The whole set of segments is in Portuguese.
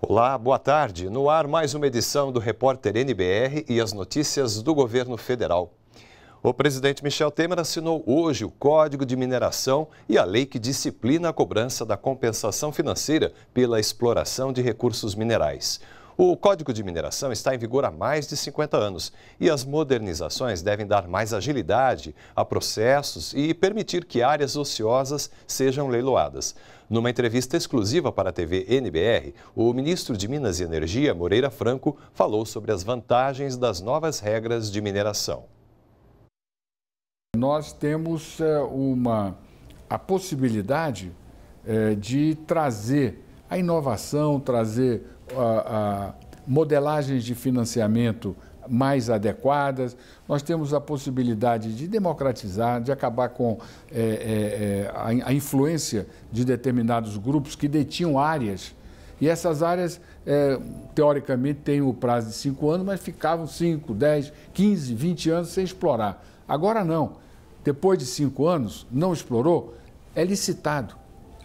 Olá, boa tarde. No ar, mais uma edição do Repórter NBR e as notícias do governo federal. O presidente Michel Temer assinou hoje o Código de Mineração e a lei que disciplina a cobrança da compensação financeira pela exploração de recursos minerais. O Código de Mineração está em vigor há mais de 50 anos e as modernizações devem dar mais agilidade a processos e permitir que áreas ociosas sejam leiloadas. Numa entrevista exclusiva para a TV NBR, o ministro de Minas e Energia, Moreira Franco, falou sobre as vantagens das novas regras de mineração. Nós temos eh, uma, a possibilidade eh, de trazer a inovação, trazer modelagens de financiamento mais adequadas, nós temos a possibilidade de democratizar, de acabar com é, é, é a, a, influência de determinados grupos que detinham áreas. E essas áreas, é, teoricamente, têm o prazo de cinco anos, mas ficavam 5, 10, 15, 20 anos sem explorar. Agora não. Depois de cinco anos, não explorou, é licitado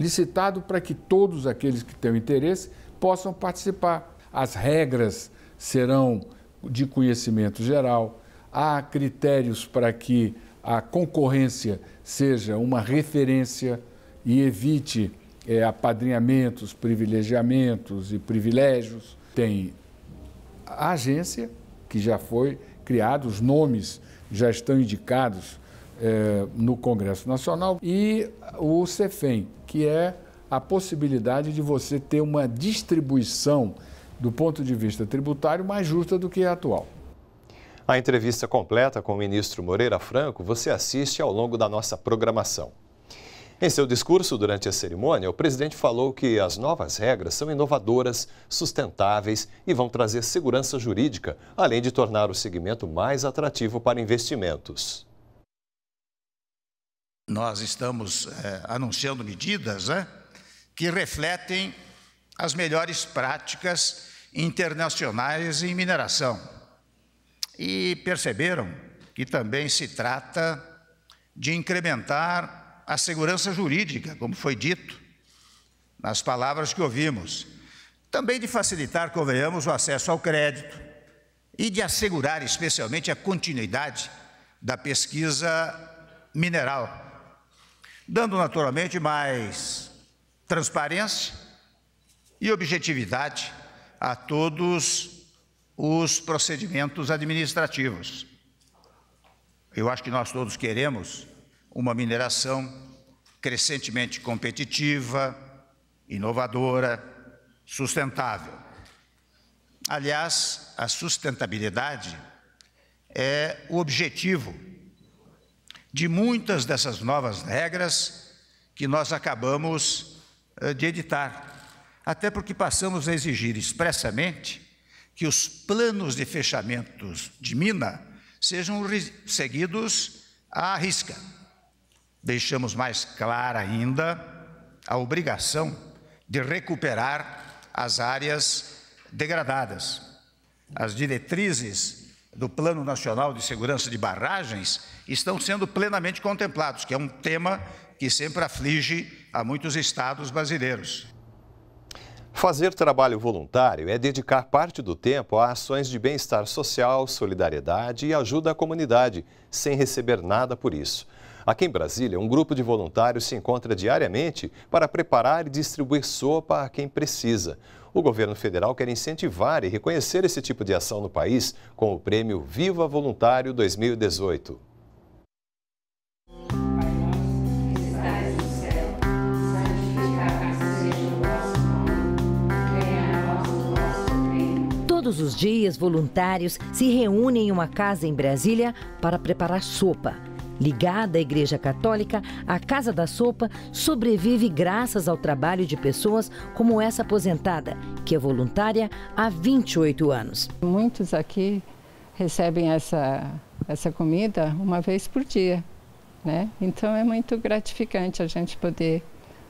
licitado para que todos aqueles que têm interesse possam participar. As regras serão de conhecimento geral, há critérios para que a concorrência seja uma referência e evite é, apadrinhamentos, privilegiamentos e privilégios. Tem a agência, que já foi criada, os nomes já estão indicados é, no Congresso Nacional, e o CEFEM, que é a possibilidade de você ter uma distribuição do ponto de vista tributário mais justa do que é atual. A entrevista completa com o ministro Moreira Franco você assiste ao longo da nossa programação. Em seu discurso durante a cerimônia, o presidente falou que as novas regras são inovadoras, sustentáveis e vão trazer segurança jurídica, além de tornar o segmento mais atrativo para investimentos nós estamos é, anunciando medidas né, que refletem as melhores práticas internacionais em mineração. E perceberam que também se trata de incrementar a segurança jurídica, como foi dito nas palavras que ouvimos. Também de facilitar, convenhamos, o acesso ao crédito e de assegurar especialmente a continuidade da pesquisa mineral dando naturalmente mais transparência e objetividade a todos os procedimentos administrativos. Eu acho que nós todos queremos uma mineração crescentemente competitiva, inovadora, sustentável. Aliás, a sustentabilidade é o objetivo de muitas dessas novas regras que nós acabamos eh, de editar, até porque passamos a exigir expressamente que os planos de fechamentos de mina sejam seguidos à risca. Deixamos mais clara ainda a obrigação de recuperar as áreas degradadas. As diretrizes do Plano Nacional de Segurança de Barragens estão sendo plenamente contemplados, que é um tema que sempre aflige a muitos estados brasileiros. Fazer trabalho voluntário é dedicar parte do tempo a ações de bem-estar social, solidariedade e ajuda à comunidade, sem receber nada por isso. Aqui em Brasília, um grupo de voluntários se encontra diariamente para preparar e distribuir sopa a quem precisa. O governo federal quer incentivar e reconhecer esse tipo de ação no país com o prêmio Viva Voluntário 2018. Todos os dias, voluntários se reúnem em uma casa em Brasília para preparar sopa. Ligada à Igreja Católica, a Casa da Sopa sobrevive graças ao trabalho de pessoas como essa aposentada, que é voluntária há 28 anos. Muitos aqui recebem essa, essa comida uma vez por dia, né? Então é muito gratificante a gente poder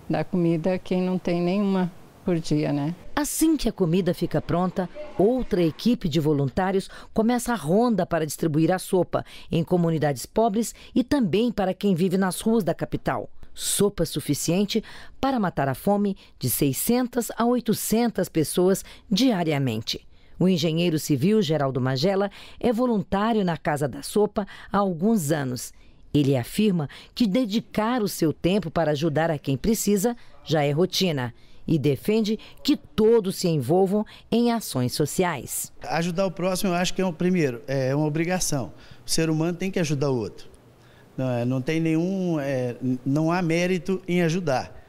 dar comida a quem não tem nenhuma por dia, né? Assim que a comida fica pronta, outra equipe de voluntários começa a ronda para distribuir a sopa em comunidades pobres e também para quem vive nas ruas da capital. Sopa suficiente para matar a fome de 600 a 800 pessoas diariamente. O engenheiro civil Geraldo Magela é voluntário na Casa da Sopa há alguns anos. Ele afirma que dedicar o seu tempo para ajudar a quem precisa já é rotina e defende que todos se envolvam em ações sociais. Ajudar o próximo, eu acho que é o um, primeiro, é uma obrigação. O ser humano tem que ajudar o outro. Não, é, não tem nenhum, é, não há mérito em ajudar.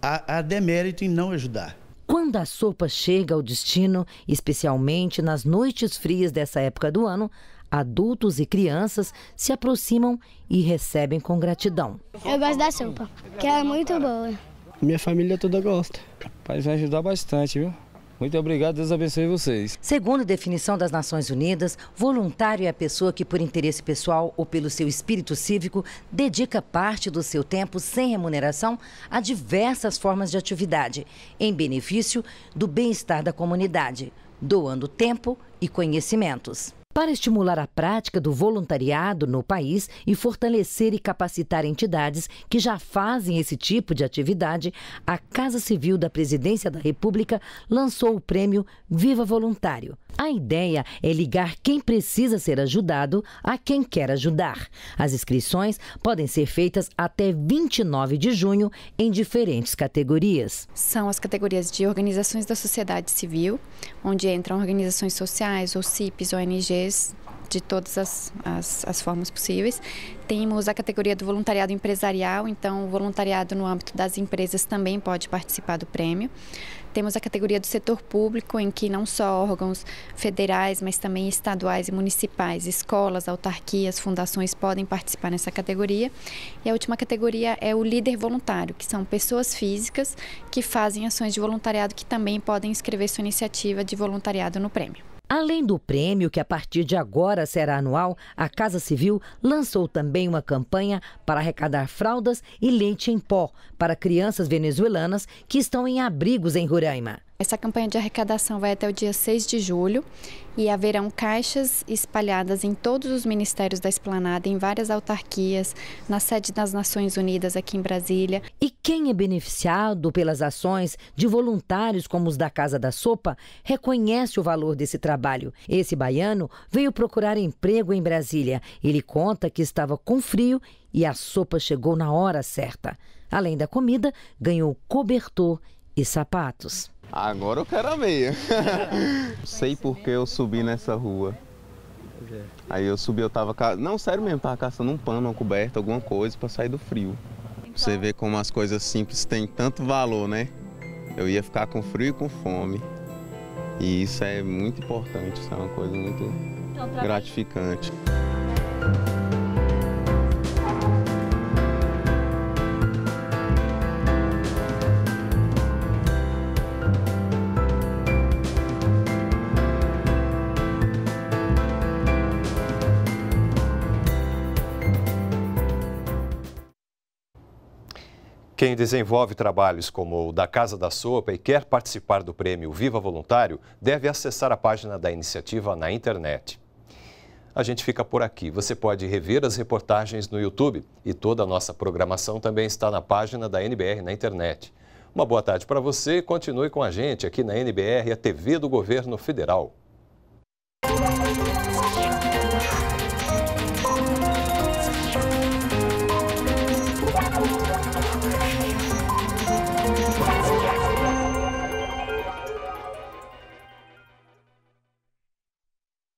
Há, há demérito em não ajudar. Quando a sopa chega ao destino, especialmente nas noites frias dessa época do ano, adultos e crianças se aproximam e recebem com gratidão. Eu gosto da sopa, que é muito boa. Minha família toda gosta. Vai ajudar bastante, viu? Muito obrigado, Deus abençoe vocês. Segundo a definição das Nações Unidas, voluntário é a pessoa que, por interesse pessoal ou pelo seu espírito cívico, dedica parte do seu tempo sem remuneração a diversas formas de atividade, em benefício do bem-estar da comunidade, doando tempo e conhecimentos para estimular a prática do voluntariado no país e fortalecer e capacitar entidades que já fazem esse tipo de atividade, a Casa Civil da Presidência da República lançou o prêmio Viva Voluntário. A ideia é ligar quem precisa ser ajudado a quem quer ajudar. As inscrições podem ser feitas até 29 de junho em diferentes categorias. São as categorias de organizações da sociedade civil, onde entram organizações sociais, ou CIPs, ONGs, de todas as, as, as, formas possíveis. Temos a categoria do voluntariado empresarial, então o voluntariado no âmbito das empresas também pode participar do prêmio. Temos a categoria do setor público, em que não só órgãos federais, mas também estaduais e municipais, escolas, autarquias, fundações podem participar nessa categoria. E a última categoria é o líder voluntário, que são pessoas físicas que fazem ações de voluntariado que também podem inscrever sua iniciativa de voluntariado no prêmio. Além do prêmio, que a partir de agora será anual, a Casa Civil lançou também uma campanha para arrecadar fraldas e leite em pó para crianças venezuelanas que estão em abrigos em Roraima. Essa campanha de arrecadação vai até o dia 6 de julho e haverão caixas espalhadas em todos os ministérios da Esplanada, em várias autarquias, na sede das Nações Unidas aqui em Brasília. E quem é beneficiado pelas ações de voluntários como os da Casa da Sopa reconhece o valor desse trabalho. Esse baiano veio procurar emprego em Brasília. Ele conta que estava com frio e a sopa chegou na hora certa. Além da comida, ganhou cobertor e sapatos. Agora eu quero a meia. Sei porque eu subi nessa rua. Aí eu subi, eu tava. Ca... Não, sério mesmo, tava caçando um pano, uma coberta, alguma coisa para sair do frio. Você vê como as coisas simples têm tanto valor, né? Eu ia ficar com frio e com fome. E isso é muito importante, isso é uma coisa muito então, gratificante. quem desenvolve trabalhos como o da Casa da Sopa e quer participar do prêmio Viva Voluntário deve acessar a página da iniciativa na internet. A gente fica por aqui. Você pode rever as reportagens no YouTube e toda a nossa programação também está na página da NBR na internet. Uma boa tarde para você continue com a gente aqui na NBR, a TV do Governo Federal.